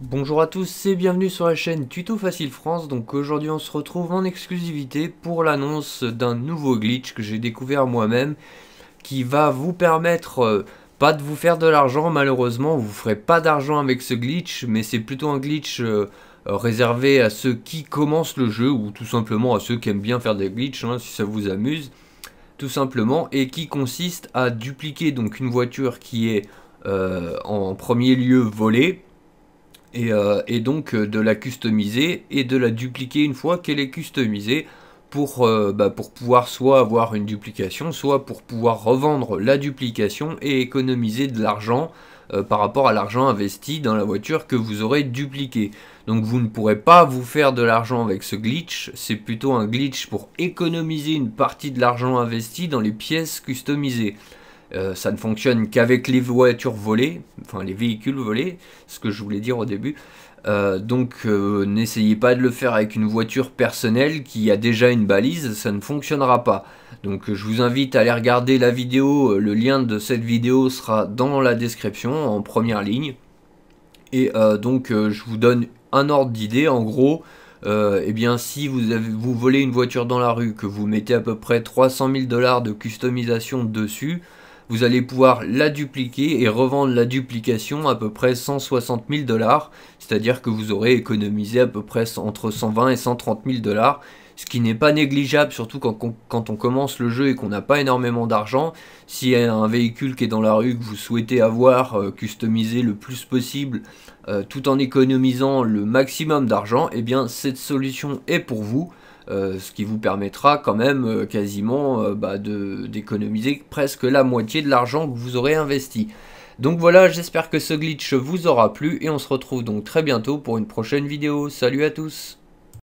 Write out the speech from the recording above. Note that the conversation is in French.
Bonjour à tous et bienvenue sur la chaîne Tuto Facile France. Donc aujourd'hui on se retrouve en exclusivité pour l'annonce d'un nouveau glitch que j'ai découvert moi-même qui va vous permettre euh, pas de vous faire de l'argent malheureusement, vous ferez pas d'argent avec ce glitch mais c'est plutôt un glitch euh, réservé à ceux qui commencent le jeu ou tout simplement à ceux qui aiment bien faire des glitches hein, si ça vous amuse tout simplement, et qui consiste à dupliquer donc une voiture qui est euh, en premier lieu volée, et, euh, donc euh, de la customiser et de la dupliquer une fois qu'elle est customisée bah, pour pouvoir soit avoir une duplication, soit pour pouvoir revendre la duplication et économiser de l'argent euh, par rapport à l'argent investi dans la voiture que vous aurez dupliqué. Donc vous ne pourrez pas vous faire de l'argent avec ce glitch, c'est plutôt un glitch pour économiser une partie de l'argent investi dans les pièces customisées. Euh, ça ne fonctionne qu'avec les voitures volées, enfin les véhicules volés, ce que je voulais dire au début. Euh, donc euh, n'essayez pas de le faire avec une voiture personnelle qui a déjà une balise, ça ne fonctionnera pas. Donc je vous invite à aller regarder la vidéo, le lien de cette vidéo sera dans la description en première ligne. Et donc je vous donne un ordre d'idée, en gros, eh bien si vous, avez, vous, volez une voiture dans la rue, que vous mettez à peu près 300 000 dollars de customisation dessus, vous allez pouvoir la dupliquer et revendre la duplication à peu près 160 000 dollars, c'est-à-dire que vous aurez économisé à peu près entre 120 et 130 000 dollars, ce qui n'est pas négligeable, surtout quand, on commence le jeu et qu'on n'a pas énormément d'argent. S'il y a un véhicule qui est dans la rue que vous souhaitez avoir euh, customisé le plus possible euh, tout en économisant le maximum d'argent, eh bien cette solution est pour vous. Euh, ce qui vous permettra quand même euh, quasiment euh, bah, d'économiser presque la moitié de l'argent que vous aurez investi. Donc voilà, j'espère que ce glitch vous aura plu et on se retrouve donc très bientôt pour une prochaine vidéo. Salut à tous